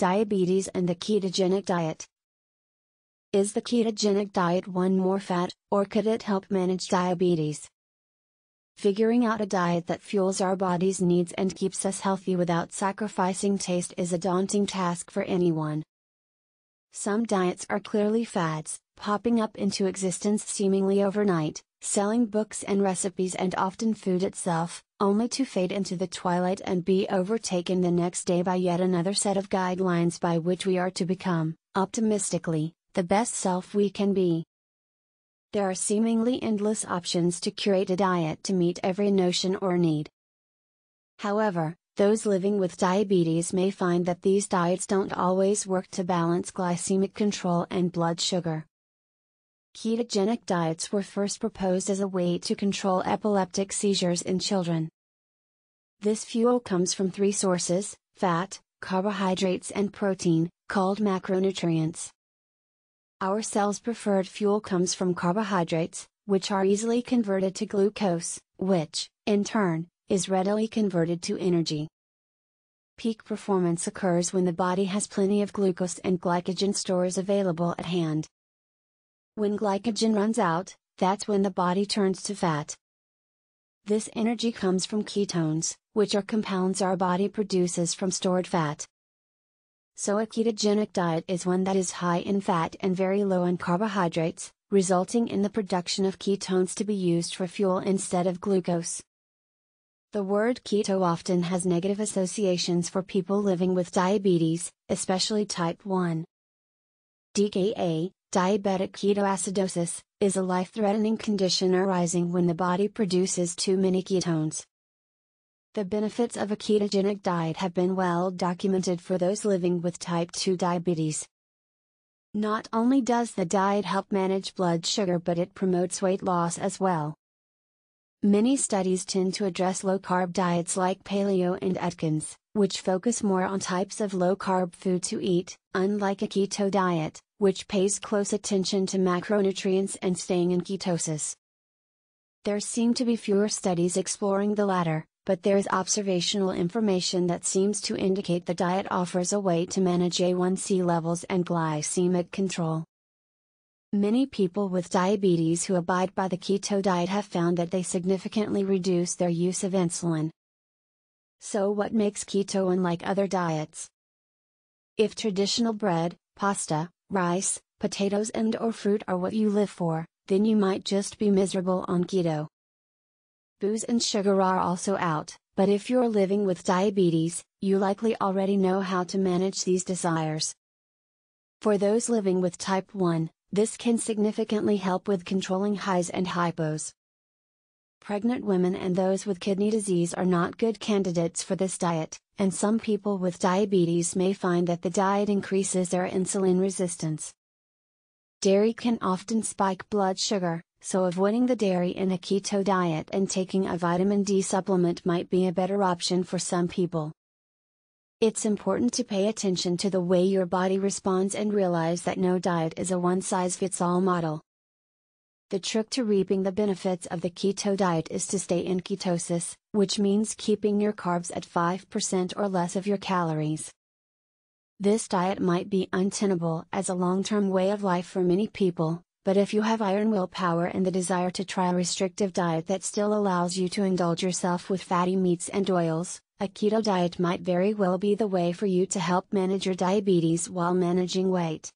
Diabetes and the ketogenic diet. Is the ketogenic diet one more fat, or could it help manage diabetes? Figuring out a diet that fuels our body's needs and keeps us healthy without sacrificing taste is a daunting task for anyone. Some diets are clearly fads, popping up into existence seemingly overnight, selling books and recipes and often food itself, only to fade into the twilight and be overtaken the next day by yet another set of guidelines by which we are to become, optimistically, the best self we can be. There are seemingly endless options to curate a diet to meet every notion or need. However, those living with diabetes may find that these diets don't always work to balance glycemic control and blood sugar. Ketogenic diets were first proposed as a way to control epileptic seizures in children. This fuel comes from three sources fat, carbohydrates, and protein, called macronutrients. Our cell's preferred fuel comes from carbohydrates, which are easily converted to glucose, which, in turn, is readily converted to energy. Peak performance occurs when the body has plenty of glucose and glycogen stores available at hand. When glycogen runs out, that's when the body turns to fat. This energy comes from ketones, which are compounds our body produces from stored fat. So, a ketogenic diet is one that is high in fat and very low in carbohydrates, resulting in the production of ketones to be used for fuel instead of glucose. The word keto often has negative associations for people living with diabetes, especially type 1. DKA, Diabetic ketoacidosis is a life threatening condition arising when the body produces too many ketones. The benefits of a ketogenic diet have been well documented for those living with type 2 diabetes. Not only does the diet help manage blood sugar, but it promotes weight loss as well. Many studies tend to address low carb diets like paleo and Atkins, which focus more on types of low carb food to eat, unlike a keto diet, which pays close attention to macronutrients and staying in ketosis. There seem to be fewer studies exploring the latter, but there is observational information that seems to indicate the diet offers a way to manage A1C levels and glycemic control. Many people with diabetes who abide by the keto diet have found that they significantly reduce their use of insulin. So, what makes keto unlike other diets? If traditional bread, pasta, rice, potatoes and or fruit are what you live for, then you might just be miserable on keto. Booze and sugar are also out, but if you're living with diabetes, you likely already know how to manage these desires. For those living with type 1, this can significantly help with controlling highs and hypos. Pregnant women and those with kidney disease are not good candidates for this diet, and some people with diabetes may find that the diet increases their insulin resistance. Dairy can often spike blood sugar, so avoiding the dairy in a keto diet and taking a vitamin D supplement might be a better option for some people. It's important to pay attention to the way your body responds and realize that no diet is a one size fits all model. The trick to reaping the benefits of the keto diet is to stay in ketosis, which means keeping your carbs at 5% or less of your calories. This diet might be untenable as a long term way of life for many people, but if you have iron willpower and the desire to try a restrictive diet that still allows you to indulge yourself with fatty meats and oils, a keto diet might very well be the way for you to help manage your diabetes while managing weight.